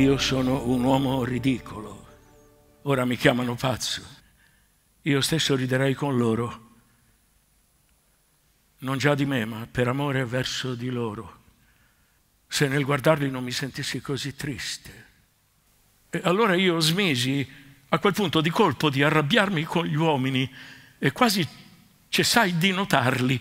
io sono un uomo ridicolo, ora mi chiamano pazzo, io stesso riderei con loro, non già di me, ma per amore verso di loro, se nel guardarli non mi sentissi così triste. E allora io smisi a quel punto di colpo di arrabbiarmi con gli uomini e quasi cessai di notarli.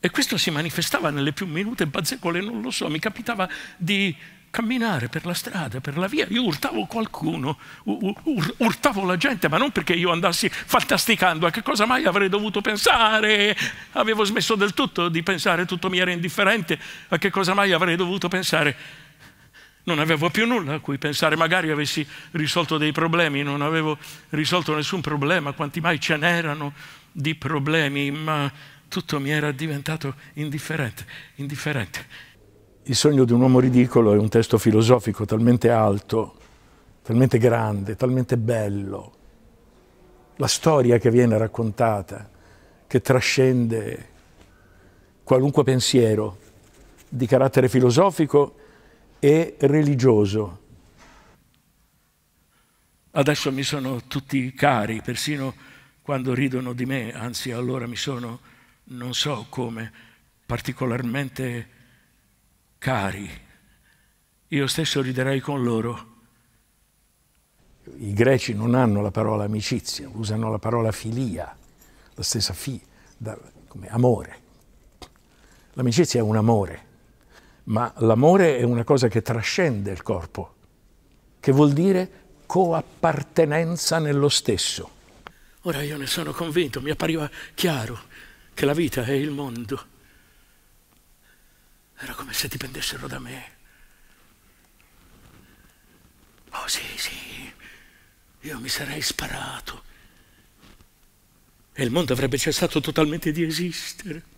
E questo si manifestava nelle più minute bazzecole, non lo so, mi capitava di camminare per la strada, per la via. Io urtavo qualcuno, ur urtavo la gente, ma non perché io andassi fantasticando a che cosa mai avrei dovuto pensare. Avevo smesso del tutto di pensare, tutto mi era indifferente a che cosa mai avrei dovuto pensare. Non avevo più nulla a cui pensare, magari avessi risolto dei problemi, non avevo risolto nessun problema, quanti mai ce n'erano di problemi, ma tutto mi era diventato indifferente, indifferente. Il sogno di un uomo ridicolo è un testo filosofico talmente alto, talmente grande, talmente bello. La storia che viene raccontata, che trascende qualunque pensiero di carattere filosofico e religioso. Adesso mi sono tutti cari, persino quando ridono di me, anzi allora mi sono, non so come, particolarmente cari, io stesso riderei con loro. I greci non hanno la parola amicizia, usano la parola filia, la stessa fi, da, come amore. L'amicizia è un amore, ma l'amore è una cosa che trascende il corpo, che vuol dire coappartenenza nello stesso. Ora io ne sono convinto, mi appariva chiaro che la vita è il mondo. Era come se dipendessero da me. Oh sì, sì, io mi sarei sparato. E il mondo avrebbe cessato totalmente di esistere.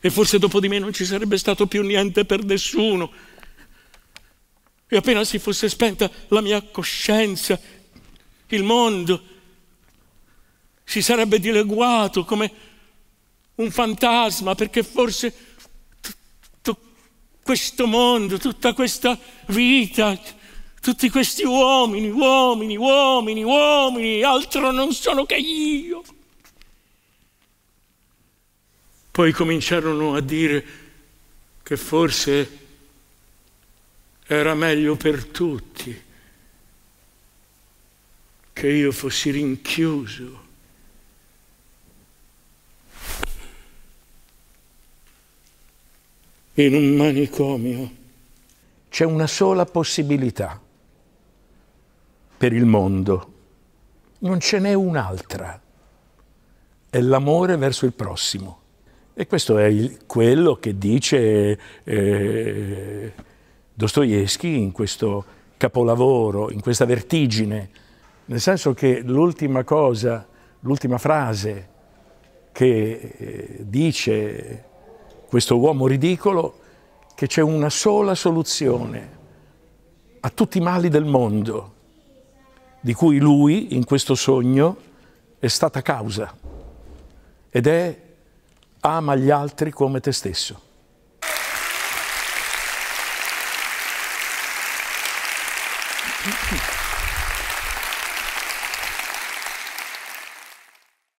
E forse dopo di me non ci sarebbe stato più niente per nessuno. E appena si fosse spenta la mia coscienza, il mondo si sarebbe dileguato come un fantasma, perché forse questo mondo, tutta questa vita, tutti questi uomini, uomini, uomini, uomini, altro non sono che io. Poi cominciarono a dire che forse era meglio per tutti che io fossi rinchiuso in un manicomio. C'è una sola possibilità per il mondo, non ce n'è un'altra, è l'amore verso il prossimo. E questo è il, quello che dice eh, Dostoevsky in questo capolavoro, in questa vertigine, nel senso che l'ultima cosa, l'ultima frase che eh, dice questo uomo ridicolo, che c'è una sola soluzione a tutti i mali del mondo, di cui lui in questo sogno è stata causa, ed è ama gli altri come te stesso. Thank you.